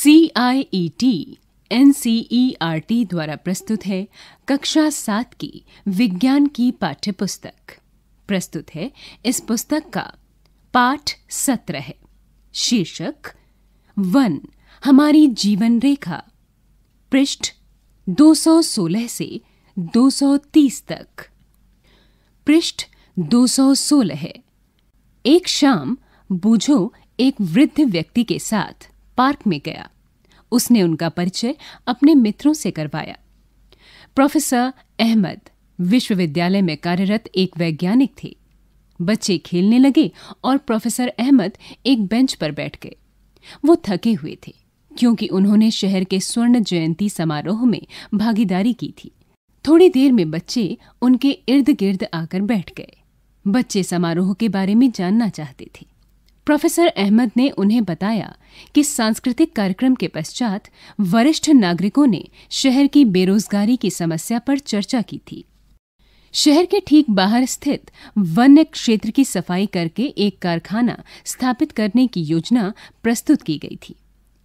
C I E T N C E R T द्वारा प्रस्तुत है कक्षा सात की विज्ञान की पाठ्य पुस्तक प्रस्तुत है इस पुस्तक का पाठ सत्र है शीर्षक वन हमारी जीवन रेखा पृष्ठ 216 से 230 तक पृष्ठ 216 है एक शाम बूझो एक वृद्ध व्यक्ति के साथ पार्क में गया उसने उनका परिचय अपने मित्रों से करवाया प्रोफेसर अहमद विश्वविद्यालय में कार्यरत एक वैज्ञानिक थे बच्चे खेलने लगे और प्रोफेसर अहमद एक बेंच पर बैठ गए वो थके हुए थे क्योंकि उन्होंने शहर के स्वर्ण जयंती समारोह में भागीदारी की थी थोड़ी देर में बच्चे उनके इर्द गिर्द आकर बैठ गए बच्चे समारोह के बारे में जानना चाहते थे प्रोफेसर अहमद ने उन्हें बताया कि सांस्कृतिक कार्यक्रम के पश्चात वरिष्ठ नागरिकों ने शहर की बेरोजगारी की समस्या पर चर्चा की थी शहर के ठीक बाहर स्थित वन्य क्षेत्र की सफाई करके एक कारखाना स्थापित करने की योजना प्रस्तुत की गई थी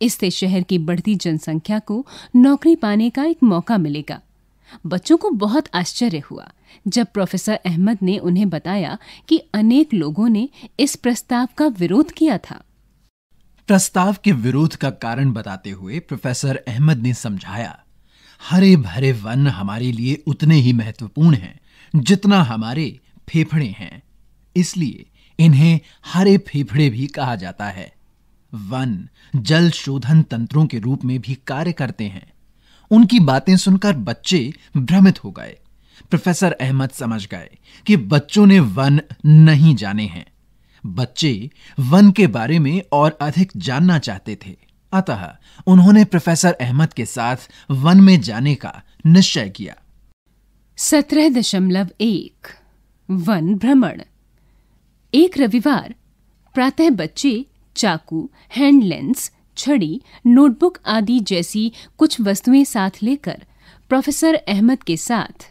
इससे शहर की बढ़ती जनसंख्या को नौकरी पाने का एक मौका मिलेगा बच्चों को बहुत आश्चर्य हुआ जब प्रोफेसर अहमद ने उन्हें बताया कि अनेक लोगों ने इस प्रस्ताव का विरोध किया था प्रस्ताव के विरोध का कारण बताते हुए प्रोफेसर अहमद ने समझाया हरे भरे वन हमारे लिए उतने ही महत्वपूर्ण हैं जितना हमारे फेफड़े हैं इसलिए इन्हें हरे फेफड़े भी कहा जाता है वन जल शोधन तंत्रों के रूप में भी कार्य करते हैं उनकी बातें सुनकर बच्चे भ्रमित हो गए प्रोफेसर अहमद समझ गए कि बच्चों ने वन नहीं जाने हैं बच्चे वन के बारे में और अधिक जानना चाहते थे अतः उन्होंने प्रोफेसर अहमद के साथ वन में जाने का निश्चय किया सत्रह दशमलव एक वन भ्रमण एक रविवार प्रातः बच्चे चाकू हैंड लेंस छड़ी नोटबुक आदि जैसी कुछ वस्तुएं साथ लेकर प्रोफेसर अहमद के साथ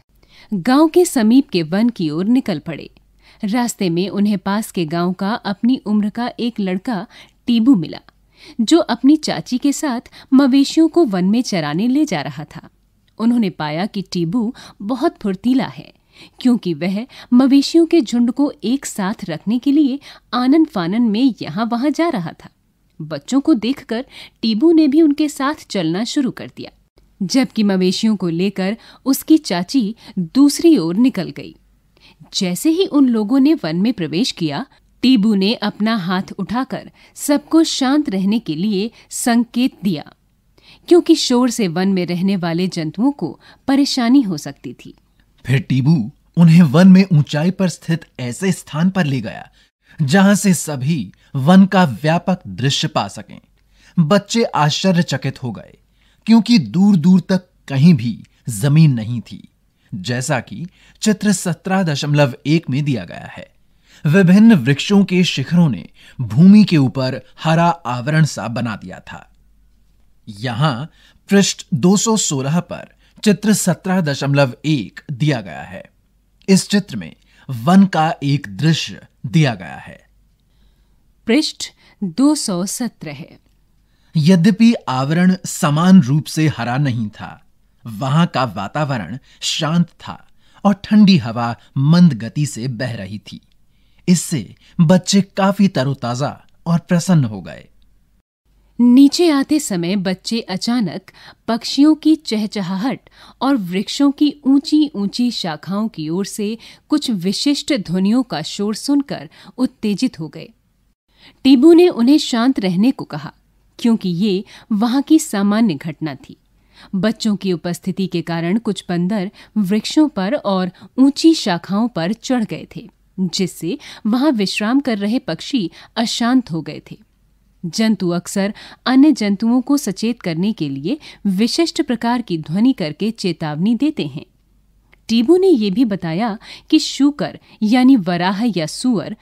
गांव के समीप के वन की ओर निकल पड़े रास्ते में उन्हें पास के गांव का अपनी उम्र का एक लड़का टीबू मिला जो अपनी चाची के साथ मवेशियों को वन में चराने ले जा रहा था उन्होंने पाया कि टीबू बहुत फुर्तीला है क्योंकि वह मवेशियों के झुंड को एक साथ रखने के लिए आनन फानन में यहाँ वहां जा रहा था बच्चों को देखकर टीबू ने भी उनके साथ चलना शुरू कर दिया जबकि मवेशियों को लेकर उसकी चाची दूसरी ओर निकल गई जैसे ही उन लोगों ने वन में प्रवेश किया टीबू ने अपना हाथ उठाकर सबको शांत रहने के लिए संकेत दिया क्योंकि शोर से वन में रहने वाले जंतुओं को परेशानी हो सकती थी फिर टीबू उन्हें वन में ऊंचाई पर स्थित ऐसे स्थान पर ले गया जहां से सभी वन का व्यापक दृश्य पा सकें बच्चे आश्चर्यचकित हो गए क्योंकि दूर दूर तक कहीं भी जमीन नहीं थी जैसा कि चित्र सत्रह दशमलव एक में दिया गया है विभिन्न वृक्षों के शिखरों ने भूमि के ऊपर हरा आवरण सा बना दिया था यहां पृष्ठ 216 पर चित्र सत्रह दशमलव एक दिया गया है इस चित्र में वन का एक दृश्य दिया गया है पृष्ठ 217 है यद्यपि आवरण समान रूप से हरा नहीं था वहां का वातावरण शांत था और ठंडी हवा मंद गति से बह रही थी इससे बच्चे काफी तरोताजा और प्रसन्न हो गए नीचे आते समय बच्चे अचानक पक्षियों की चहचहाहट और वृक्षों की ऊंची ऊंची शाखाओं की ओर से कुछ विशिष्ट ध्वनियों का शोर सुनकर उत्तेजित हो गए टीबू ने उन्हें शांत रहने को कहा क्योंकि ये वहां की सामान्य घटना थी बच्चों की उपस्थिति के कारण कुछ बंदर वृक्षों पर और ऊंची शाखाओं पर चढ़ गए थे जिससे वहां विश्राम कर रहे पक्षी अशांत हो गए थे जंतु अक्सर अन्य जंतुओं को सचेत करने के लिए विशिष्ट प्रकार की ध्वनि करके चेतावनी देते हैं टीबू ने यह भी बताया कि शूकर यानी वराह या सुअर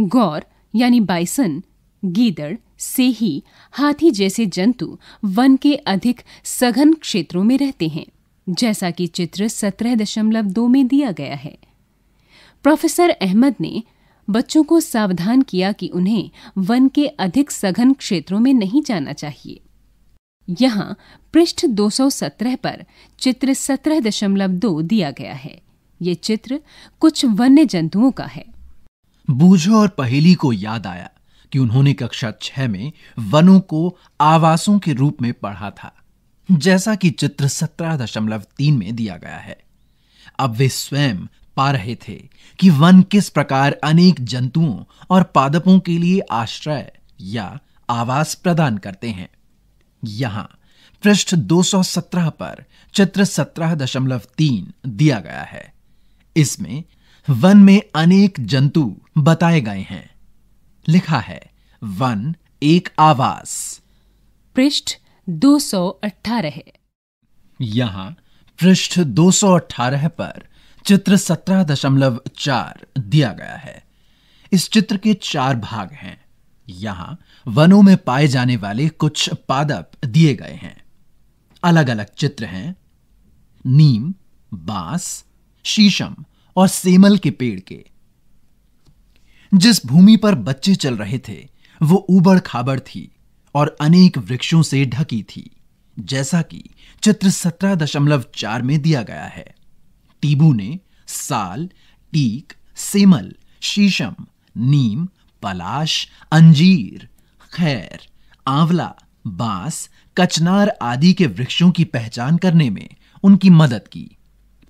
गौर यानी बाइसन गीदड़ सेही हाथी जैसे जंतु वन के अधिक सघन क्षेत्रों में रहते हैं जैसा कि चित्र सत्रह दशमलव दो में दिया गया है प्रोफेसर अहमद ने बच्चों को सावधान किया कि उन्हें वन के अधिक सघन क्षेत्रों में नहीं जाना चाहिए यहाँ पृष्ठ 217 पर चित्र 17.2 दिया गया है ये चित्र कुछ वन्य जंतुओं का है बूझो और पहेली को याद आया कि उन्होंने कक्षा छह में वनों को आवासों के रूप में पढ़ा था जैसा कि चित्र 17.3 में दिया गया है अब वे स्वयं पा रहे थे कि वन किस प्रकार अनेक जंतुओं और पादपों के लिए आश्रय या आवास प्रदान करते हैं यहां पृष्ठ 217 पर चित्र 17.3 दिया गया है इसमें वन में अनेक जंतु बताए गए हैं लिखा है वन एक आवास पृष्ठ 218 है यहां पृष्ठ 218 पर चित्र सत्रह दशमलव चार दिया गया है इस चित्र के चार भाग हैं यहां वनों में पाए जाने वाले कुछ पादप दिए गए हैं अलग अलग चित्र हैं नीम बांस शीशम और सेमल के पेड़ के जिस भूमि पर बच्चे चल रहे थे वो उबड़ खाबड़ थी और अनेक वृक्षों से ढकी थी जैसा कि चित्र सत्रह दशमलव चार में दिया गया है टीबू ने साल टीक सेमल शीशम नीम पलाश अंजीर खैर आंवला बांस कचनार आदि के वृक्षों की पहचान करने में उनकी मदद की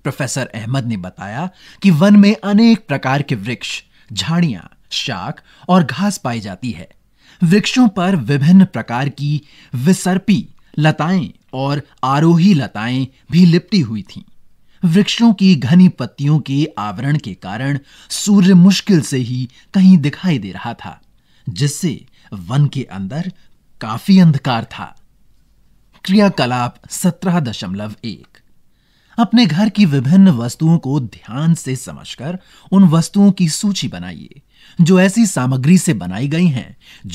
प्रोफेसर अहमद ने बताया कि वन में अनेक प्रकार के वृक्ष झाड़ियां शाक और घास पाई जाती है वृक्षों पर विभिन्न प्रकार की विसर्पी लताएं और आरोही लताएं भी लिपटी हुई थीं वृक्षों की घनी पत्तियों के आवरण के कारण सूर्य मुश्किल से ही कहीं दिखाई दे रहा था जिससे वन के अंदर काफी अंधकार था क्रियाकलाप सत्रह दशमलव एक अपने घर की विभिन्न वस्तुओं को ध्यान से समझकर उन वस्तुओं की सूची बनाइए जो ऐसी सामग्री से बनाई गई हैं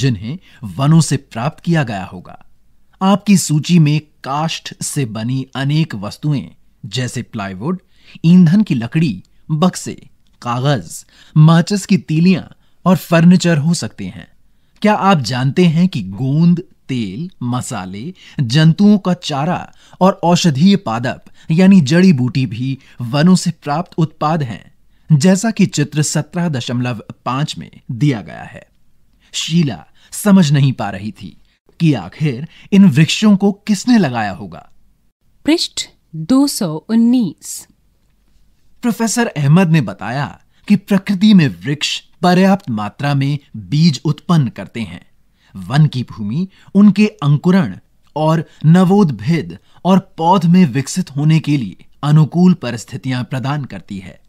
जिन्हें वनों से प्राप्त किया गया होगा आपकी सूची में काष्ठ से बनी अनेक वस्तुएं जैसे प्लाईवुड ईंधन की लकड़ी बक्से कागज माचिस की तीलियां और फर्नीचर हो सकते हैं क्या आप जानते हैं कि गोंद तेल मसाले जंतुओं का चारा और औषधीय पादप यानी जड़ी बूटी भी वनों से प्राप्त उत्पाद हैं जैसा कि चित्र सत्रह दशमलव पांच में दिया गया है शीला समझ नहीं पा रही थी कि आखिर इन वृक्षों को किसने लगाया होगा पृष्ठ 219 प्रोफेसर अहमद ने बताया कि प्रकृति में वृक्ष पर्याप्त मात्रा में बीज उत्पन्न करते हैं वन की भूमि उनके अंकुरण और नवोद्भेद और पौध में विकसित होने के लिए अनुकूल परिस्थितियां प्रदान करती है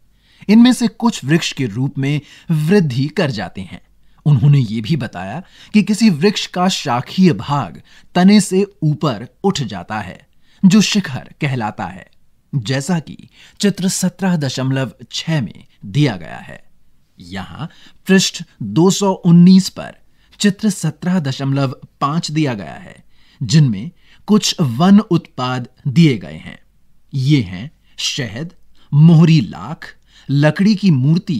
इनमें से कुछ वृक्ष के रूप में वृद्धि कर जाते हैं उन्होंने ये भी बताया कि किसी वृक्ष का शाखीय भाग तने से ऊपर उठ जाता है जो शिखर कहलाता है जैसा कि चित्र सत्रह दशमलव छह में दिया गया है यहां पृष्ठ 219 पर चित्र सत्रह दशमलव पांच दिया गया है जिनमें कुछ वन उत्पाद दिए गए हैं ये हैं शहद मोहरी लाख लकड़ी की मूर्ति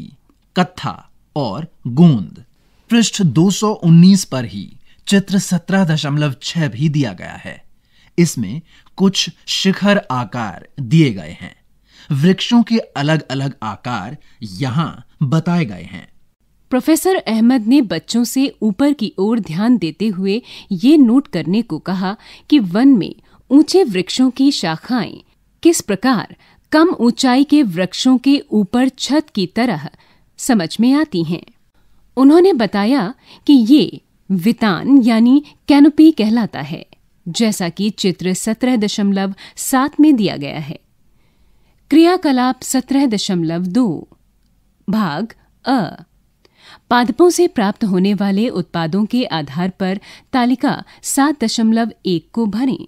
कत्था और गोंद पृष्ठ 219 पर ही चित्र सत्रह दशमलव छह भी दिया गया है इसमें कुछ शिखर आकार दिए गए हैं वृक्षों के अलग अलग आकार यहाँ बताए गए हैं प्रोफेसर अहमद ने बच्चों से ऊपर की ओर ध्यान देते हुए ये नोट करने को कहा कि वन में ऊंचे वृक्षों की शाखाएं किस प्रकार कम ऊंचाई के वृक्षों के ऊपर छत की तरह समझ में आती हैं उन्होंने बताया कि ये वितान यानी कैनोपी कहलाता है जैसा कि चित्र सत्रह दशमलव सात में दिया गया है क्रियाकलाप सत्रह दशमलव दो भाग अ पादपों से प्राप्त होने वाले उत्पादों के आधार पर तालिका सात दशमलव एक को भरें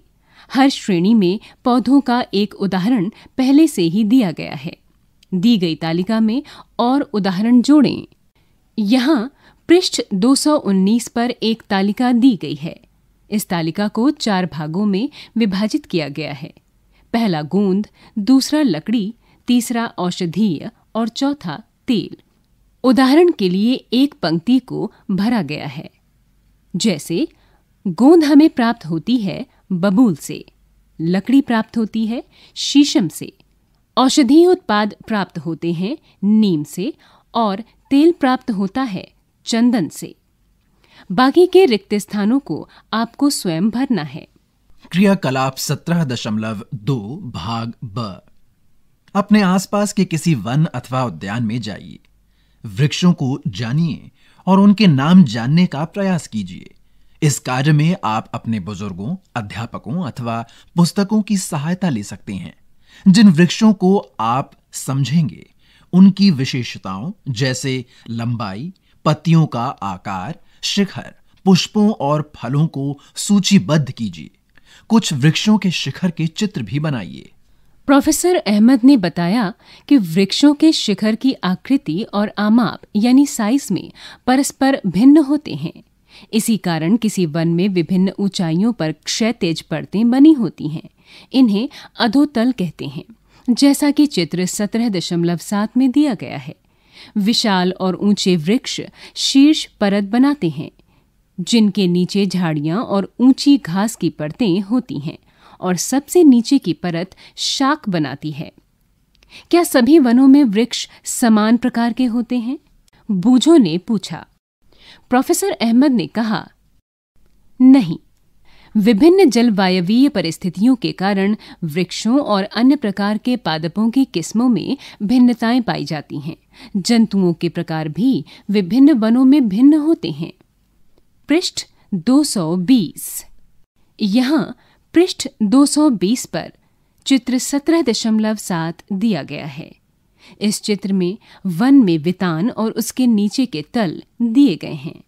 हर श्रेणी में पौधों का एक उदाहरण पहले से ही दिया गया है दी गई तालिका में और उदाहरण जोड़ें यहाँ पृष्ठ 219 पर एक तालिका दी गई है इस तालिका को चार भागों में विभाजित किया गया है पहला गोंद दूसरा लकड़ी तीसरा औषधीय और चौथा तेल उदाहरण के लिए एक पंक्ति को भरा गया है जैसे गोंद हमें प्राप्त होती है बबूल से लकड़ी प्राप्त होती है शीशम से औषधीय उत्पाद प्राप्त होते हैं नीम से और तेल प्राप्त होता है चंदन से बाकी के रिक्त स्थानों को आपको स्वयं भरना है क्रियाकलाप सत्रह दशमलव दो भाग ब अपने आसपास के किसी वन अथवा उद्यान में जाइए वृक्षों को जानिए और उनके नाम जानने का प्रयास कीजिए इस कार्य में आप अपने बुजुर्गों अध्यापकों अथवा पुस्तकों की सहायता ले सकते हैं जिन वृक्षों को आप समझेंगे उनकी विशेषताओं जैसे लंबाई पत्तियों का आकार शिखर पुष्पों और फलों को सूचीबद्ध कीजिए कुछ वृक्षों के शिखर के चित्र भी बनाइए प्रोफेसर अहमद ने बताया कि वृक्षों के शिखर की आकृति और आमाप यानी साइज में परस्पर भिन्न होते हैं इसी कारण किसी वन में विभिन्न ऊंचाइयों पर क्षैतिज परतें बनी होती हैं इन्हें अधोतल कहते हैं जैसा कि चित्र 17.7 में दिया गया है विशाल और ऊंचे वृक्ष शीर्ष परत बनाते हैं जिनके नीचे झाड़ियां और ऊंची घास की परतें होती हैं और सबसे नीचे की परत शाक बनाती है क्या सभी वनों में वृक्ष समान प्रकार के होते हैं बूझो ने पूछा प्रोफेसर अहमद ने कहा नहीं विभिन्न जलवायवीय परिस्थितियों के कारण वृक्षों और अन्य प्रकार के पादपों की किस्मों में भिन्नताएं पाई जाती हैं जंतुओं के प्रकार भी विभिन्न वनों में भिन्न होते हैं पृष्ठ 220 यहाँ पृष्ठ 220 पर चित्र 17.7 दिया गया है इस चित्र में वन में वितान और उसके नीचे के तल दिए गए हैं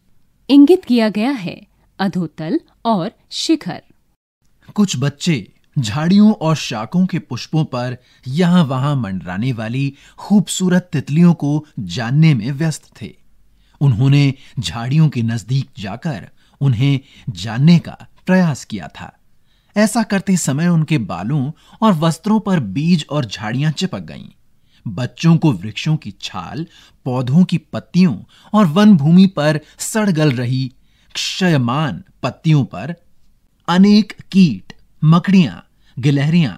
इंगित किया गया है अधोतल और शिखर कुछ बच्चे झाड़ियों और शाखों के पुष्पों पर यहां वहां मंडराने वाली खूबसूरत तितलियों को जानने में व्यस्त थे उन्होंने झाड़ियों के नजदीक जाकर उन्हें जानने का प्रयास किया था ऐसा करते समय उनके बालों और वस्त्रों पर बीज और झाड़ियां चिपक गईं बच्चों को वृक्षों की छाल पौधों की पत्तियों और वन भूमि पर सड़गल रही क्षयमान पत्तियों पर अनेक कीट मकड़ियां गिलहरियां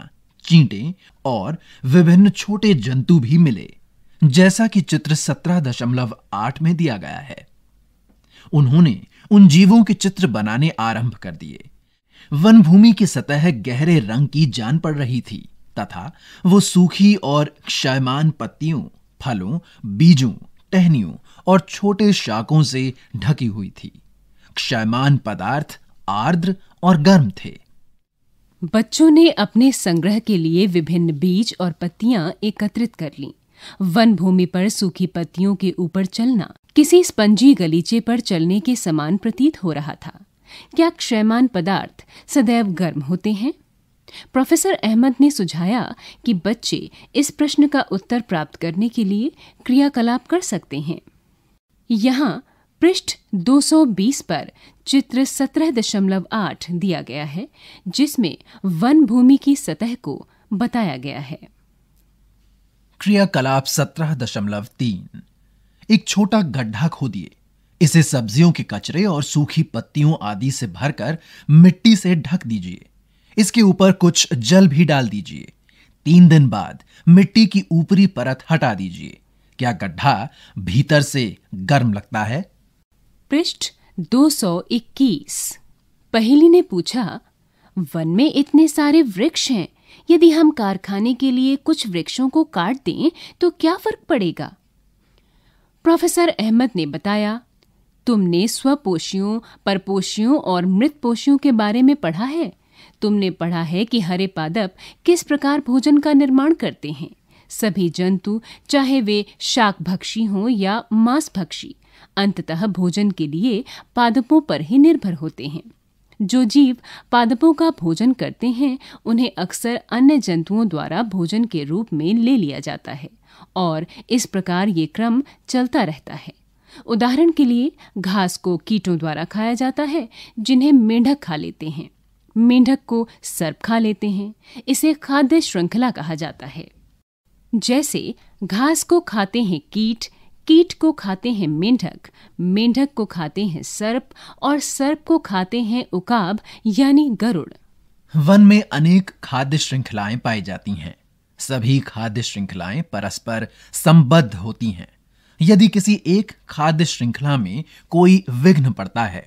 चींटे और विभिन्न छोटे जंतु भी मिले जैसा कि चित्र 17.8 में दिया गया है उन्होंने उन जीवों के चित्र बनाने आरंभ कर दिए वन भूमि की सतह गहरे रंग की जान पड़ रही थी तथा वो सूखी और क्षयमान पत्तियों फलों बीजों टहनियों और छोटे शाकों से ढकी हुई थी क्षयमान पदार्थ आर्द्र और गर्म थे बच्चों ने अपने संग्रह के लिए विभिन्न बीज और पत्तियां एकत्रित कर ली वन भूमि पर सूखी पत्तियों के ऊपर चलना किसी स्पंजी गलीचे पर चलने के समान प्रतीत हो रहा था क्या क्षयमान पदार्थ सदैव गर्म होते हैं प्रोफेसर अहमद ने सुझाया कि बच्चे इस प्रश्न का उत्तर प्राप्त करने के लिए क्रियाकलाप कर सकते हैं यहाँ पृष्ठ 220 पर चित्र 17.8 दिया गया है जिसमें वन भूमि की सतह को बताया गया है क्रियाकलाप 17.3 एक छोटा गड्ढा खोदिए इसे सब्जियों के कचरे और सूखी पत्तियों आदि से भरकर मिट्टी से ढक दीजिए इसके ऊपर कुछ जल भी डाल दीजिए तीन दिन बाद मिट्टी की ऊपरी परत हटा दीजिए क्या गड्ढा भीतर से गर्म लगता है पृष्ठ 221 पहेली ने पूछा वन में इतने सारे वृक्ष हैं यदि हम कारखाने के लिए कुछ वृक्षों को काट दें तो क्या फर्क पड़ेगा प्रोफेसर अहमद ने बताया तुमने स्वपोषियों परपोषियों और मृत पोषियों के बारे में पढ़ा है तुमने पढ़ा है कि हरे पादप किस प्रकार भोजन का निर्माण करते हैं सभी जंतु चाहे वे शाकभक्षी हों या मांसभक्षी अंततः भोजन के लिए पादपों पर ही निर्भर होते हैं जो जीव पादपों का भोजन करते हैं उन्हें अक्सर अन्य जंतुओं द्वारा भोजन के रूप में ले लिया जाता है और इस प्रकार ये क्रम चलता रहता है उदाहरण के लिए घास को कीटों द्वारा खाया जाता है जिन्हें मेंढक खा लेते हैं मेंढक को सर्प खा लेते हैं इसे खाद्य श्रृंखला कहा जाता है जैसे घास को खाते हैं कीट कीट को खाते हैं मेंढक मेंढक को खाते हैं सर्प और सर्प को खाते हैं उकाब यानी गरुड़ वन में अनेक खाद्य श्रृंखलाएं पाई जाती हैं सभी खाद्य श्रृंखलाएं परस्पर संबद्ध होती हैं यदि किसी एक खाद्य श्रृंखला में कोई विघ्न पड़ता है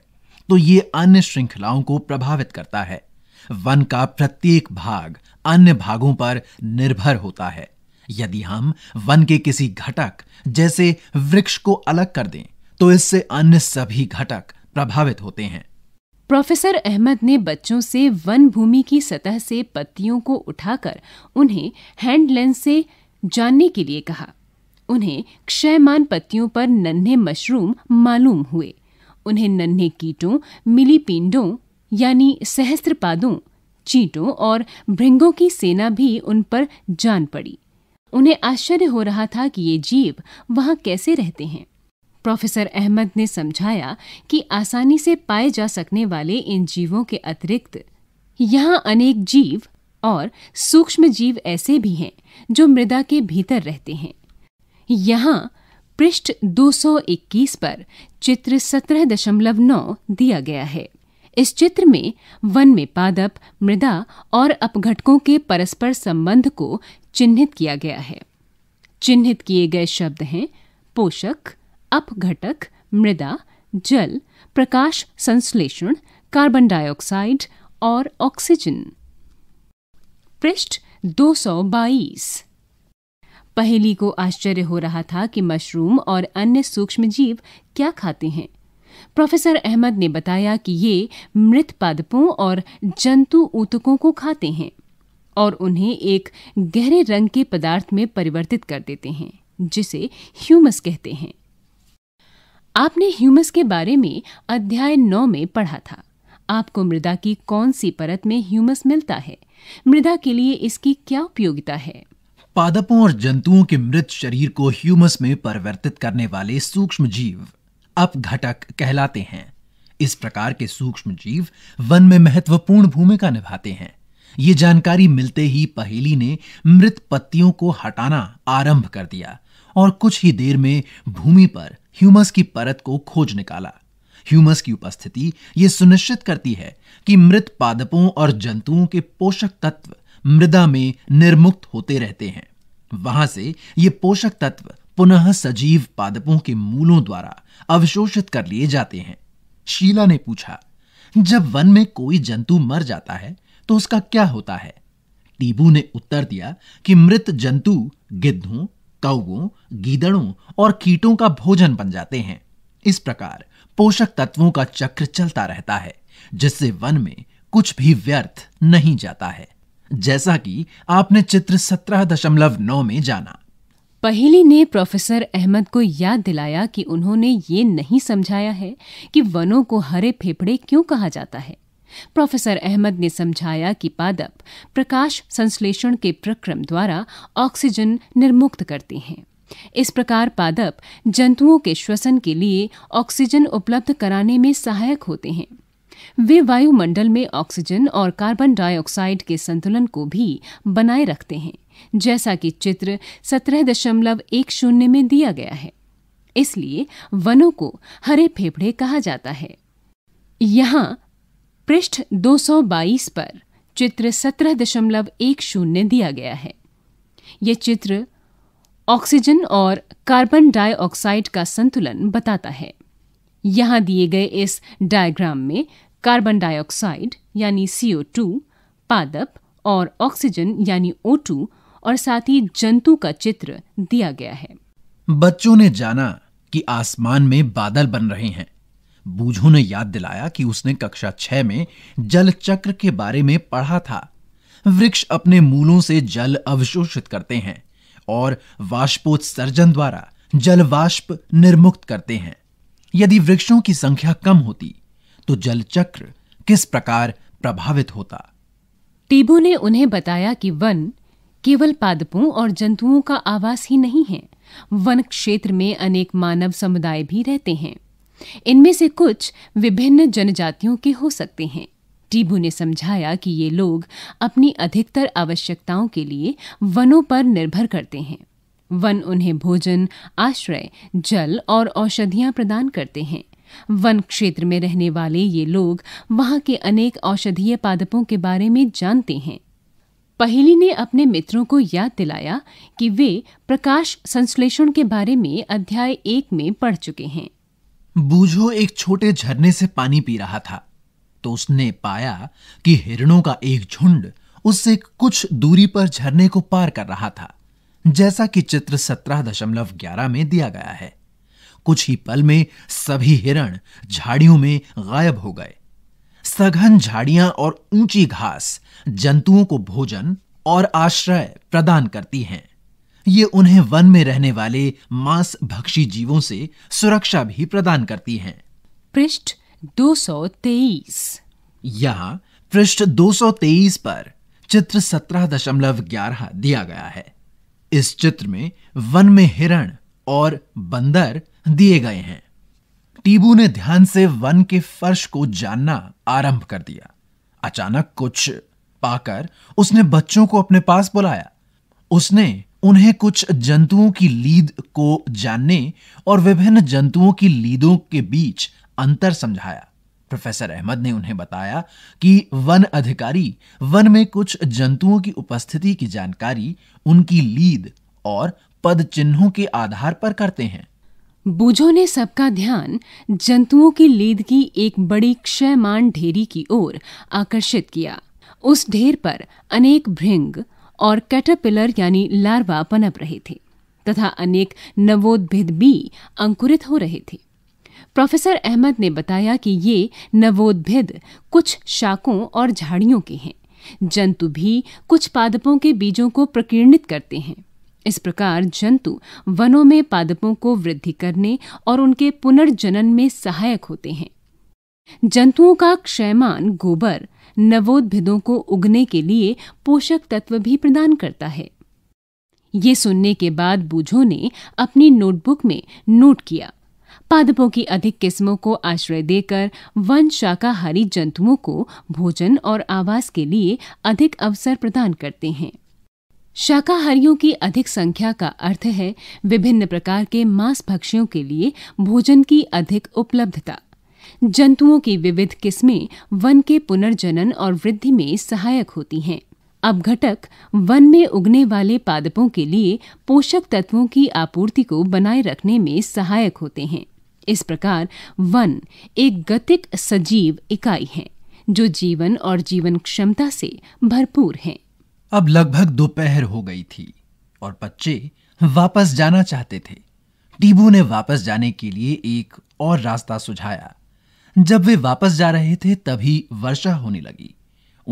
तो ये अन्य श्रृंखलाओं को प्रभावित करता है वन का प्रत्येक भाग अन्य भागों पर निर्भर होता है यदि हम वन के किसी घटक जैसे वृक्ष को अलग कर दें तो इससे अन्य सभी घटक प्रभावित होते हैं प्रोफेसर अहमद ने बच्चों से वन भूमि की सतह से पत्तियों को उठाकर उन्हें हैंड लेंस से जानने के लिए कहा उन्हें क्षयमान पत्तियों पर नन्हे मशरूम मालूम हुए उन्हें नन्हे कीटों मिलीपिंडों यानी सहस्त्रपादों चीटों और भृंगों की सेना भी उन पर जान पड़ी उन्हें आश्चर्य हो रहा था कि ये जीव वहाँ कैसे रहते हैं प्रोफेसर अहमद ने समझाया कि आसानी से पाए जा सकने वाले इन जीवों के अतिरिक्त यहाँ अनेक जीव और सूक्ष्म जीव ऐसे भी हैं जो मृदा के भीतर रहते हैं यहाँ पृष्ठ 221 पर चित्र 17.9 दिया गया है इस चित्र में वन में पादप मृदा और अपघटकों के परस्पर संबंध को चिन्हित किया गया है चिन्हित किए गए शब्द हैं पोषक अपघटक मृदा जल प्रकाश संश्लेषण कार्बन डाइऑक्साइड और ऑक्सीजन पृष्ठ 222 पहेली को आश्चर्य हो रहा था कि मशरूम और अन्य सूक्ष्म जीव क्या खाते हैं प्रोफेसर अहमद ने बताया कि ये मृत पादपों और जंतु ऊतकों को खाते हैं और उन्हें एक गहरे रंग के पदार्थ में परिवर्तित कर देते हैं जिसे ह्यूमस कहते हैं आपने ह्यूमस के बारे में अध्याय नौ में पढ़ा था आपको मृदा की कौन सी परत में ह्यूमस मिलता है मृदा के लिए इसकी क्या उपयोगिता है पादपों और जंतुओं के मृत शरीर को ह्यूमस में परिवर्तित करने वाले सूक्ष्म जीव अपघटक कहलाते हैं इस प्रकार के सूक्ष्म जीव वन में महत्वपूर्ण भूमिका निभाते हैं ये जानकारी मिलते ही पहेली ने मृत पत्तियों को हटाना आरंभ कर दिया और कुछ ही देर में भूमि पर ह्यूमस की परत को खोज निकाला ह्यूमस की उपस्थिति यह सुनिश्चित करती है कि मृत पादपों और जंतुओं के पोषक तत्व मृदा में निर्मुक्त होते रहते हैं वहां से ये पोषक तत्व पुनः सजीव पादपों के मूलों द्वारा अवशोषित कर लिए जाते हैं शीला ने पूछा जब वन में कोई जंतु मर जाता है तो उसका क्या होता है टीबू ने उत्तर दिया कि मृत जंतु गिद्धों कौओं गीदड़ों और कीटों का भोजन बन जाते हैं इस प्रकार पोषक तत्वों का चक्र चलता रहता है जिससे वन में कुछ भी व्यर्थ नहीं जाता है जैसा कि आपने चित्र सत्रह दशमलव नौ में जाना पहली ने प्रोफेसर अहमद को याद दिलाया कि उन्होंने ये नहीं समझाया है कि वनों को हरे फेफड़े क्यों कहा जाता है प्रोफेसर अहमद ने समझाया कि पादप प्रकाश संश्लेषण के प्रक्रम द्वारा ऑक्सीजन निर्मुक्त करते हैं इस प्रकार पादप जंतुओं के श्वसन के लिए ऑक्सीजन उपलब्ध कराने में सहायक होते हैं वे वायुमंडल में ऑक्सीजन और कार्बन डाइऑक्साइड के संतुलन को भी बनाए रखते हैं जैसा कि चित्र सत्रह दशमलव एक शून्य में दिया गया है इसलिए वनों को हरे फेफड़े कहा जाता है यहाँ पृष्ठ 222 पर चित्र सत्रह दशमलव एक शून्य दिया गया है यह चित्र ऑक्सीजन और कार्बन डाइऑक्साइड का संतुलन बताता है यहाँ दिए गए इस डायग्राम में कार्बन डाइऑक्साइड यानी CO2, पादप और ऑक्सीजन यानी O2 और साथ ही जंतु का चित्र दिया गया है बच्चों ने जाना कि आसमान में बादल बन रहे हैं बूझू ने याद दिलाया कि उसने कक्षा छह में जल चक्र के बारे में पढ़ा था वृक्ष अपने मूलों से जल अवशोषित करते हैं और वाष्पोत्सर्जन द्वारा जल वाष्प निर्मुक्त करते हैं यदि वृक्षों की संख्या कम होती तो जल चक्र किस प्रकार प्रभावित होता टीबू ने उन्हें बताया कि वन केवल पादपों और जंतुओं का आवास ही नहीं है वन क्षेत्र में अनेक मानव समुदाय भी रहते हैं इनमें से कुछ विभिन्न जनजातियों के हो सकते हैं टीबू ने समझाया कि ये लोग अपनी अधिकतर आवश्यकताओं के लिए वनों पर निर्भर करते हैं वन उन्हें भोजन आश्रय जल और औषधियां प्रदान करते हैं वन क्षेत्र में रहने वाले ये लोग वहां के अनेक औषधीय पादपों के बारे में जानते हैं पहली ने अपने मित्रों को याद दिलाया कि वे प्रकाश संश्लेषण के बारे में अध्याय एक में पढ़ चुके हैं बूझो एक छोटे झरने से पानी पी रहा था तो उसने पाया कि हिरणों का एक झुंड उससे कुछ दूरी पर झरने को पार कर रहा था जैसा कि चित्र सत्रह दशमलव ग्यारह में दिया गया है कुछ ही पल में सभी हिरण झाड़ियों में गायब हो गए सघन झाड़ियां और ऊंची घास जंतुओं को भोजन और आश्रय प्रदान करती हैं ये उन्हें वन में रहने वाले मांस भक्षी जीवों से सुरक्षा भी प्रदान करती हैं पृष्ठ 223 यहाँ पृष्ठ 223 पर चित्र 17.11 दिया गया है इस चित्र में वन में हिरण और बंदर दिए गए हैं टीबू ने ध्यान से वन के फर्श को जानना आरंभ कर दिया अचानक कुछ पाकर उसने बच्चों को अपने पास बुलाया उसने उन्हें कुछ जंतुओं की लीद को जानने और विभिन्न जंतुओं की लीदों के बीच अंतर समझाया प्रोफेसर अहमद ने उन्हें बताया कि वन अधिकारी वन में कुछ जंतुओं की उपस्थिति की जानकारी उनकी लीद और पद चिन्हों के आधार पर करते हैं बूझों ने सबका ध्यान जंतुओं की लीद की एक बड़ी क्षयमान ढेरी की ओर आकर्षित किया उस ढेर पर अनेक भृंग और कैटरपिलर यानी लार्वा पनप रहे थे तथा अनेक नवोद्भिद भी अंकुरित हो रहे थे प्रोफेसर अहमद ने बताया कि ये नवोद्भिद कुछ शाकों और झाड़ियों के हैं जंतु भी कुछ पादपों के बीजों को प्रकीर्णित करते हैं इस प्रकार जंतु वनों में पादपों को वृद्धि करने और उनके पुनर्जनन में सहायक होते हैं जंतुओं का क्षयमान गोबर नवोद्भिदों को उगने के लिए पोषक तत्व भी प्रदान करता है ये सुनने के बाद बूझो ने अपनी नोटबुक में नोट किया पादपों की अधिक किस्मों को आश्रय देकर वन शाकाहारी जंतुओं को भोजन और आवास के लिए अधिक अवसर प्रदान करते हैं शाकाहारियों की अधिक संख्या का अर्थ है विभिन्न प्रकार के मांस भक्षियों के लिए भोजन की अधिक उपलब्धता जंतुओं की विविध किस्में वन के पुनर्जनन और वृद्धि में सहायक होती हैं अब घटक वन में उगने वाले पादपों के लिए पोषक तत्वों की आपूर्ति को बनाए रखने में सहायक होते हैं इस प्रकार वन एक गतिक सजीव इकाई है जो जीवन और जीवन क्षमता से भरपूर है अब लगभग दोपहर हो गई थी और बच्चे वापस जाना चाहते थे टीबू ने वापस जाने के लिए एक और रास्ता सुझाया जब वे वापस जा रहे थे तभी वर्षा होने लगी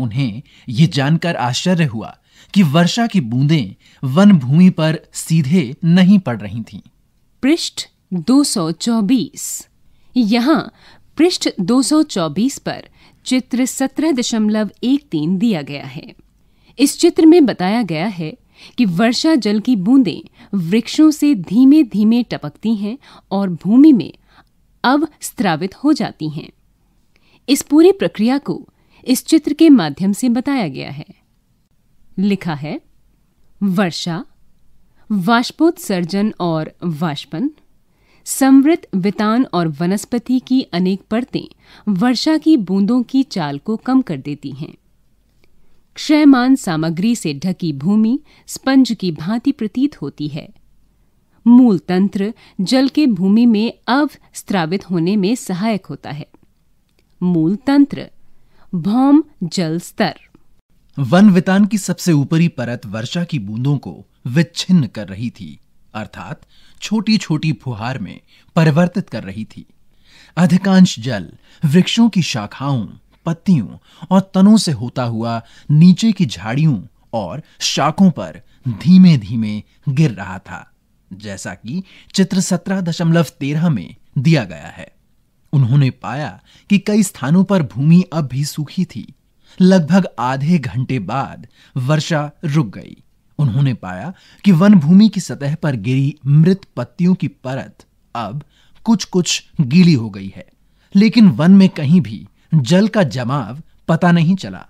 उन्हें यह जानकर आश्चर्य हुआ कि वर्षा की बूंदें वन भूमि पर सीधे नहीं पड़ रही थीं। पृष्ठ 224 यहाँ पृष्ठ 224 पर चित्र 17.13 दिया गया है इस चित्र में बताया गया है कि वर्षा जल की बूंदें वृक्षों से धीमे धीमे टपकती हैं और भूमि में अब स्त्रावित हो जाती हैं इस पूरी प्रक्रिया को इस चित्र के माध्यम से बताया गया है लिखा है वर्षा वाष्पोत्सर्जन और वाष्पन समृद्ध वितान और वनस्पति की अनेक परतें वर्षा की बूंदों की चाल को कम कर देती हैं क्षयमान सामग्री से ढकी भूमि स्पंज की भांति प्रतीत होती है मूल तंत्र जल के भूमि में अवस्त्रावित होने में सहायक होता है मूल तंत्र भौम जल स्तर वन वितान की सबसे ऊपरी परत वर्षा की बूंदों को विच्छिन्न कर रही थी अर्थात छोटी छोटी फुहार में परिवर्तित कर रही थी अधिकांश जल वृक्षों की शाखाओं पत्तियों और तनों से होता हुआ नीचे की झाड़ियों और शाखों पर धीमे धीमे गिर रहा था जैसा कि चित्र सत्रह दशमलव तेरह में दिया गया है उन्होंने पाया कि कई स्थानों पर भूमि अब भी सूखी थी लगभग आधे घंटे बाद वर्षा रुक गई उन्होंने पाया कि वन भूमि की सतह पर गिरी मृत पत्तियों की परत अब कुछ कुछ गीली हो गई है लेकिन वन में कहीं भी जल का जमाव पता नहीं चला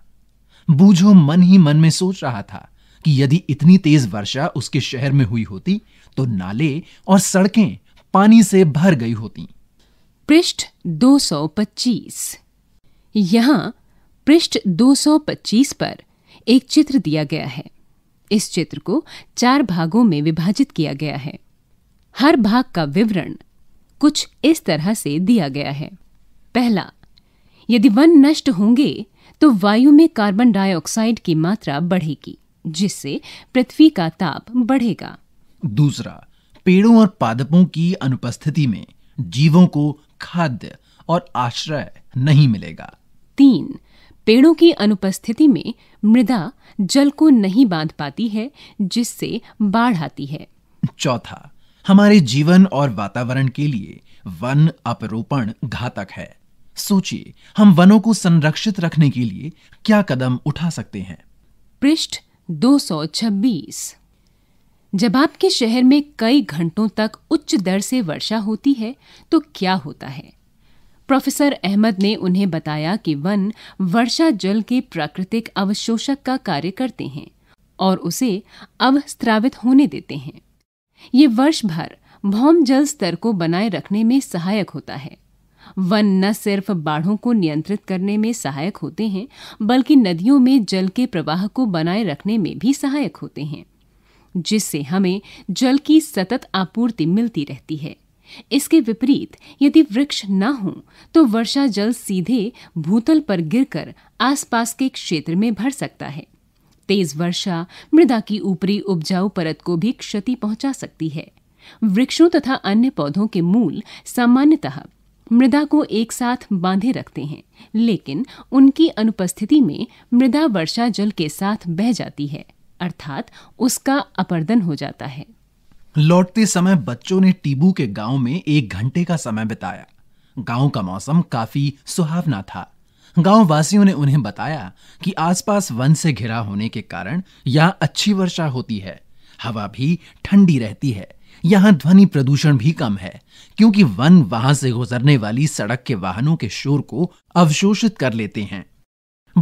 बूझो मन ही मन में सोच रहा था कि यदि इतनी तेज वर्षा उसके शहर में हुई होती तो नाले और सड़कें पानी से भर गई होती पृष्ठ 225 यहाँ पृष्ठ 225 पर एक चित्र दिया गया है इस चित्र को चार भागों में विभाजित किया गया है हर भाग का विवरण कुछ इस तरह से दिया गया है पहला यदि वन नष्ट होंगे तो वायु में कार्बन डाइऑक्साइड की मात्रा बढ़ेगी जिससे पृथ्वी का ताप बढ़ेगा दूसरा पेड़ों और पादपों की अनुपस्थिति में जीवों को खाद्य और आश्रय नहीं मिलेगा तीन पेड़ों की अनुपस्थिति में मृदा जल को नहीं बांध पाती है जिससे बाढ़ आती है चौथा हमारे जीवन और वातावरण के लिए वन अपरोपण घातक है सोचिए हम वनों को संरक्षित रखने के लिए क्या कदम उठा सकते हैं पृष्ठ 226 जब आपके शहर में कई घंटों तक उच्च दर से वर्षा होती है तो क्या होता है प्रोफेसर अहमद ने उन्हें बताया कि वन वर्षा जल के प्राकृतिक अवशोषक का कार्य करते हैं और उसे अवस्त्रावित होने देते हैं ये वर्ष भर भौम जल स्तर को बनाए रखने में सहायक होता है वन न सिर्फ बाढ़ों को नियंत्रित करने में सहायक होते हैं बल्कि नदियों में जल के प्रवाह को बनाए रखने में भी सहायक होते हैं जिससे हमें जल की सतत आपूर्ति मिलती रहती है इसके विपरीत यदि वृक्ष न हो तो वर्षा जल सीधे भूतल पर गिरकर आसपास के क्षेत्र में भर सकता है तेज वर्षा मृदा की ऊपरी उपजाऊ परत को भी क्षति पहुंचा सकती है वृक्षों तथा अन्य पौधों के मूल सामान्यतः मृदा को एक साथ बांधे रखते हैं लेकिन उनकी अनुपस्थिति में मृदा वर्षा जल के साथ बह जाती है अर्थात उसका अपर्दन हो जाता है लौटते समय बच्चों ने टीबू के गांव में एक घंटे का समय बिताया गांव का मौसम काफी सुहावना था गांव वासियों ने उन्हें बताया कि आसपास वन से घिरा होने के कारण यहाँ अच्छी वर्षा होती है हवा भी ठंडी रहती है यहाँ ध्वनि प्रदूषण भी कम है क्योंकि वन वहां से गुजरने वाली सड़क के वाहनों के शोर को अवशोषित कर लेते हैं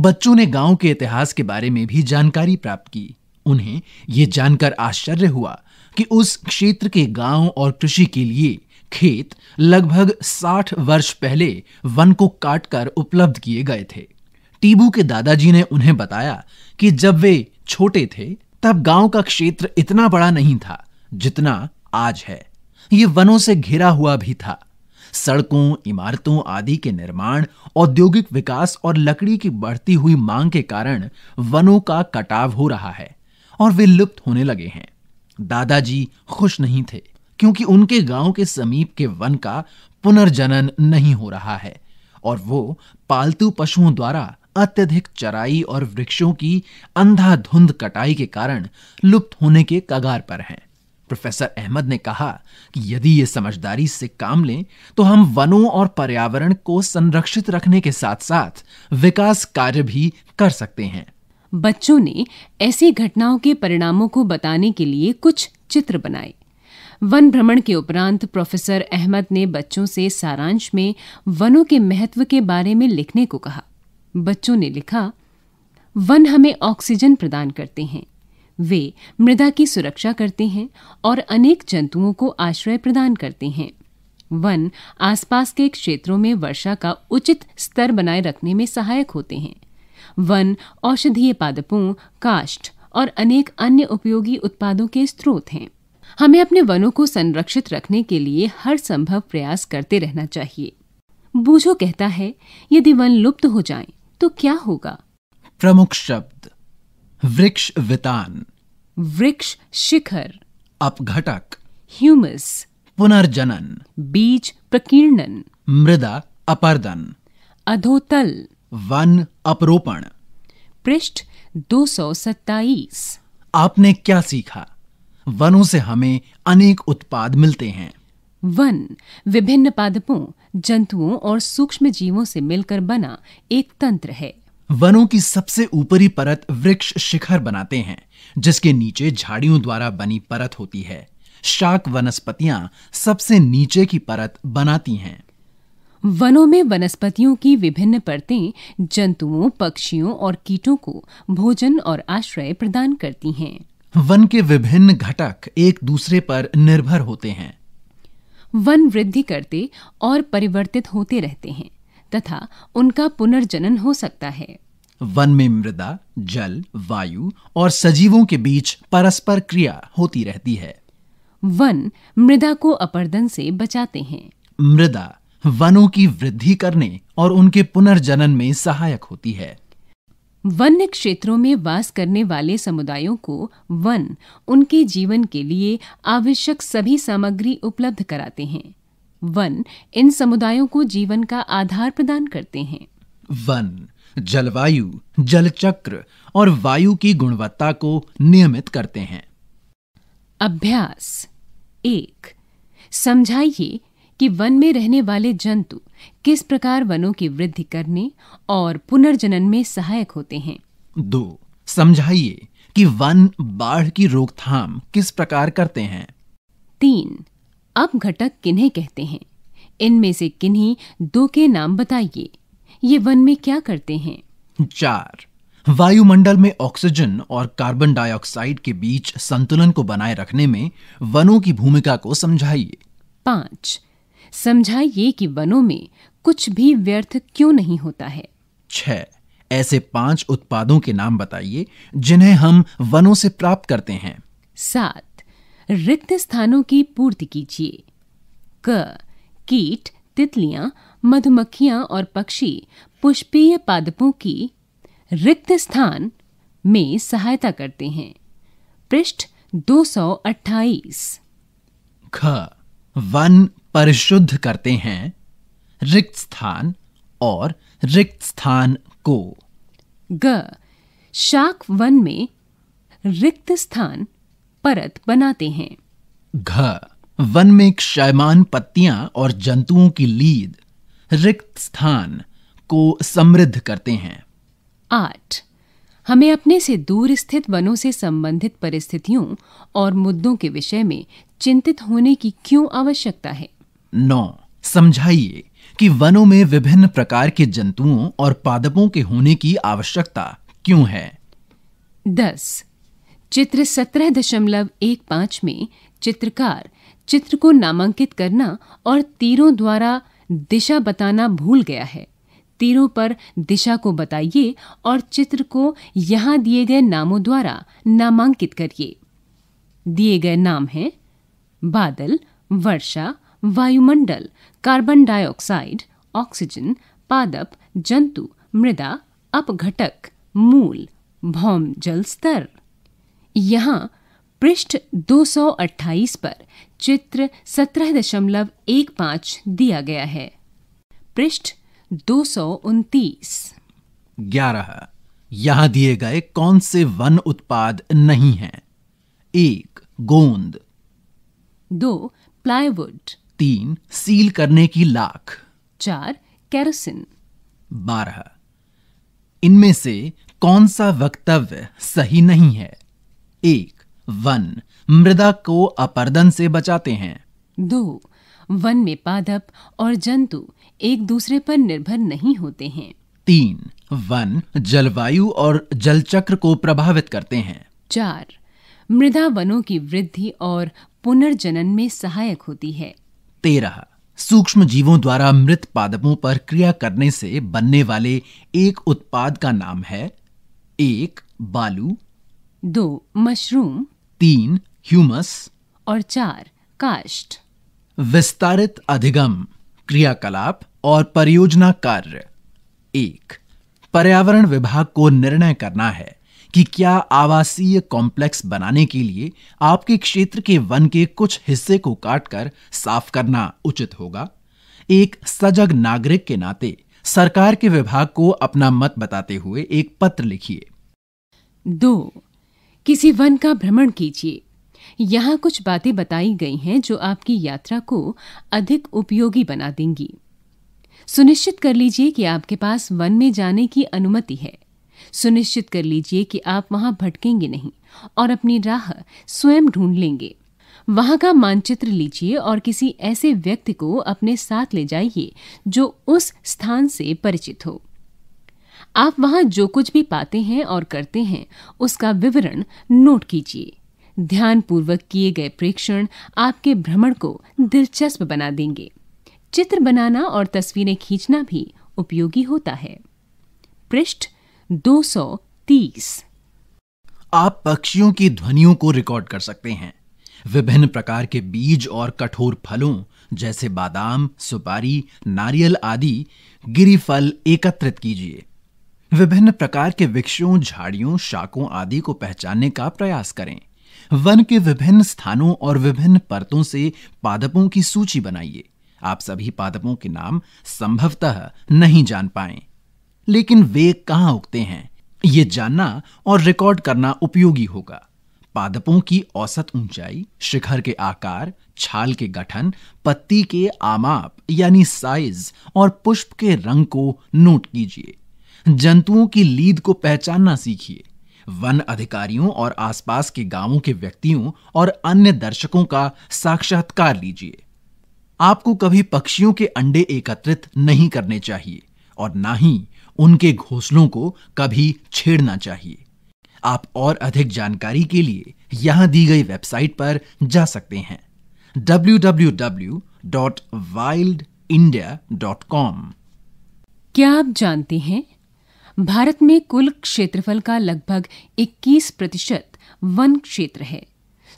बच्चों ने गांव के इतिहास के बारे में भी जानकारी प्राप्त की उन्हें ये जानकर आश्चर्य हुआ कि उस क्षेत्र के गांव और कृषि के लिए खेत लगभग 60 वर्ष पहले वन को काटकर उपलब्ध किए गए थे टीबू के दादाजी ने उन्हें बताया कि जब वे छोटे थे तब गांव का क्षेत्र इतना बड़ा नहीं था जितना आज है ये वनों से घिरा हुआ भी था सड़कों इमारतों आदि के निर्माण औद्योगिक विकास और लकड़ी की बढ़ती हुई मांग के कारण वनों का कटाव हो रहा है और वे लुप्त होने लगे हैं दादाजी खुश नहीं थे क्योंकि उनके गांव के समीप के वन का पुनर्जनन नहीं हो रहा है और वो पालतू पशुओं द्वारा अत्यधिक चराई और वृक्षों की अंधाधुंध कटाई के कारण लुप्त होने के कगार पर हैं प्रोफेसर अहमद ने कहा कि यदि ये समझदारी से काम लें तो हम वनों और पर्यावरण को संरक्षित रखने के साथ साथ विकास कार्य भी कर सकते हैं बच्चों ने ऐसी घटनाओं के परिणामों को बताने के लिए कुछ चित्र बनाए वन भ्रमण के उपरांत प्रोफेसर अहमद ने बच्चों से सारांश में वनों के महत्व के बारे में लिखने को कहा बच्चों ने लिखा वन हमें ऑक्सीजन प्रदान करते हैं वे मृदा की सुरक्षा करते हैं और अनेक जंतुओं को आश्रय प्रदान करते हैं वन आसपास के क्षेत्रों में वर्षा का उचित स्तर बनाए रखने में सहायक होते हैं वन औषधीय पादपों काष्ठ और अनेक अन्य उपयोगी उत्पादों के स्रोत हैं हमें अपने वनों को संरक्षित रखने के लिए हर संभव प्रयास करते रहना चाहिए बूझो कहता है यदि वन लुप्त हो जाएं तो क्या होगा प्रमुख शब्द वृक्ष वितान वृक्ष शिखर अपघटक ह्यूमस पुनर्जनन बीज प्रकीर्णन मृदा अपर्दन अधोतल वन अपरोपण पृष्ठ 227 आपने क्या सीखा वनों से हमें अनेक उत्पाद मिलते हैं वन विभिन्न पादपों जंतुओं और सूक्ष्म जीवों से मिलकर बना एक तंत्र है वनों की सबसे ऊपरी परत वृक्ष शिखर बनाते हैं जिसके नीचे झाड़ियों द्वारा बनी परत होती है शाक वनस्पतियां सबसे नीचे की परत बनाती हैं वनों में वनस्पतियों की विभिन्न परतें जंतुओं पक्षियों और कीटों को भोजन और आश्रय प्रदान करती हैं वन के विभिन्न घटक एक दूसरे पर निर्भर होते हैं वन वृद्धि करते और परिवर्तित होते रहते हैं तथा उनका पुनर्जनन हो सकता है वन में मृदा जल वायु और सजीवों के बीच परस्पर क्रिया होती रहती है वन मृदा को अपर्दन से बचाते हैं मृदा वनों की वृद्धि करने और उनके पुनर्जनन में सहायक होती है वन्य क्षेत्रों में वास करने वाले समुदायों को वन उनके जीवन के लिए आवश्यक सभी सामग्री उपलब्ध कराते हैं वन इन समुदायों को जीवन का आधार प्रदान करते हैं वन जलवायु जलचक्र और वायु की गुणवत्ता को नियमित करते हैं अभ्यास एक समझाइए कि वन में रहने वाले जंतु किस प्रकार वनों की वृद्धि करने और पुनर्जनन में सहायक होते हैं दो समझाइए कि वन बाढ़ की रोकथाम किस प्रकार करते हैं तीन अब घटक किन्हें कहते हैं इनमें से किन्हीं दो के नाम बताइए ये वन में क्या करते हैं चार वायुमंडल में ऑक्सीजन और कार्बन डाइऑक्साइड के बीच संतुलन को बनाए रखने में वनों की भूमिका को समझाइए पांच समझाइए कि वनों में कुछ भी व्यर्थ क्यों नहीं होता है छह ऐसे पांच उत्पादों के नाम बताइए जिन्हें हम वनों से प्राप्त करते हैं सात रिक्त स्थानों की पूर्ति कीजिए क कीट तितलियां मधुमक्खियां और पक्षी पुष्पीय पादपों की रिक्त स्थान में सहायता करते हैं पृष्ठ 228 ख वन परिशुद्ध करते हैं रिक्त स्थान और रिक्त स्थान को ग शाक वन में रिक्त स्थान परत बनाते हैं घ वन में क्षयमान पत्तियां और जंतुओं की लीद रिक्त स्थान को समृद्ध करते हैं आठ हमें अपने से दूर स्थित वनों से संबंधित परिस्थितियों और मुद्दों के विषय में चिंतित होने की क्यों आवश्यकता है नौ समझाइए कि वनों में विभिन्न प्रकार के जंतुओं और पादपों के होने की आवश्यकता क्यों है दस चित्र सत्रह दशमलव एक पांच में चित्रकार चित्र को नामांकित करना और तीरों द्वारा दिशा बताना भूल गया है तीरों पर दिशा को बताइए और चित्र को यहाँ दिए गए नामों द्वारा नामांकित करिए दिए गए नाम हैं बादल वर्षा वायुमंडल कार्बन डाइऑक्साइड ऑक्सीजन पादप जंतु मृदा अपघटक मूल भौम जल स्तर यहाँ पृष्ठ 228 पर चित्र 17.15 दिया गया है पृष्ठ दो सौ उनतीस ग्यारह यहाँ दिए गए कौन से वन उत्पाद नहीं हैं? एक गोंद दो प्लाईवुड तीन सील करने की लाख चार कैरोसिन बारह इनमें से कौन सा वक्तव्य सही नहीं है एक वन मृदा को अपर्दन से बचाते हैं दो वन में पादप और जंतु एक दूसरे पर निर्भर नहीं होते हैं तीन वन जलवायु और जल चक्र को प्रभावित करते हैं चार मृदा वनों की वृद्धि और पुनर्जनन में सहायक होती है तेरह सूक्ष्म जीवों द्वारा मृत पादपों पर क्रिया करने से बनने वाले एक उत्पाद का नाम है एक बालू दो मशरूम तीन ह्यूमस और चार काष्ट विस्तारित अधिगम क्रियाकलाप और परियोजना कार्य एक पर्यावरण विभाग को निर्णय करना है कि क्या आवासीय कॉम्प्लेक्स बनाने के लिए आपके क्षेत्र के वन के कुछ हिस्से को काटकर साफ करना उचित होगा एक सजग नागरिक के नाते सरकार के विभाग को अपना मत बताते हुए एक पत्र लिखिए दो किसी वन का भ्रमण कीजिए यहाँ कुछ बातें बताई गई हैं जो आपकी यात्रा को अधिक उपयोगी बना देंगी सुनिश्चित कर लीजिए कि आपके पास वन में जाने की अनुमति है सुनिश्चित कर लीजिए कि आप वहां भटकेंगे नहीं और अपनी राह स्वयं ढूंढ लेंगे वहां का मानचित्र लीजिए और किसी ऐसे व्यक्ति को अपने साथ ले जाइए जो उस स्थान से परिचित हो आप वहां जो कुछ भी पाते हैं और करते हैं उसका विवरण नोट कीजिए ध्यानपूर्वक किए गए प्रेक्षण आपके भ्रमण को दिलचस्प बना देंगे चित्र बनाना और तस्वीरें खींचना भी उपयोगी होता है पृष्ठ 230 आप पक्षियों की ध्वनियों को रिकॉर्ड कर सकते हैं विभिन्न प्रकार के बीज और कठोर फलों जैसे बादाम सुपारी नारियल आदि गिरी फल एकत्रित कीजिए विभिन्न प्रकार के वृक्षों झाड़ियों शाकों आदि को पहचानने का प्रयास करें वन के विभिन्न स्थानों और विभिन्न परतों से पादपों की सूची बनाइए आप सभी पादपों के नाम संभवतः नहीं जान पाए लेकिन वे कहां उगते हैं ये जानना और रिकॉर्ड करना उपयोगी होगा पादपों की औसत ऊंचाई शिखर के आकार छाल के गठन पत्ती के आमाप यानी साइज और पुष्प के रंग को नोट कीजिए जंतुओं की लीद को पहचानना सीखिए वन अधिकारियों और आसपास के गांवों के व्यक्तियों और अन्य दर्शकों का साक्षात्कार लीजिए आपको कभी पक्षियों के अंडे एकत्रित नहीं करने चाहिए और ना ही उनके घोंसलों को कभी छेड़ना चाहिए आप और अधिक जानकारी के लिए यहां दी गई वेबसाइट पर जा सकते हैं www.wildindia.com क्या आप जानते हैं भारत में कुल क्षेत्रफल का लगभग 21 प्रतिशत वन क्षेत्र है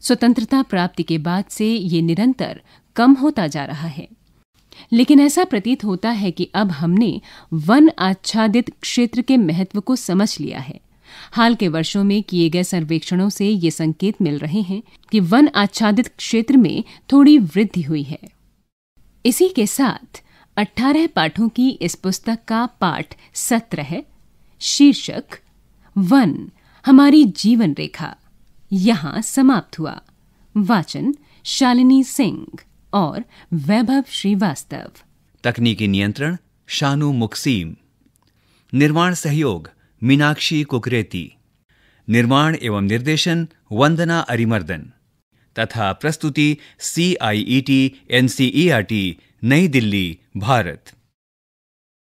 स्वतंत्रता प्राप्ति के बाद से ये निरंतर कम होता जा रहा है लेकिन ऐसा प्रतीत होता है कि अब हमने वन आच्छादित क्षेत्र के महत्व को समझ लिया है हाल के वर्षों में किए गए सर्वेक्षणों से ये संकेत मिल रहे हैं कि वन आच्छादित क्षेत्र में थोड़ी वृद्धि हुई है इसी के साथ 18 पाठों की इस पुस्तक का पाठ सत्र है शीर्षक वन हमारी जीवन रेखा यहाँ समाप्त हुआ वाचन शालिनी सिंह और वैभव श्रीवास्तव तकनीकी नियंत्रण शानु मुक्सीम निर्माण सहयोग मीनाक्षी कुकरेती निर्माण एवं निर्देशन वंदना अरिमर्दन तथा प्रस्तुति C I E T N C E R T New Delhi Bharat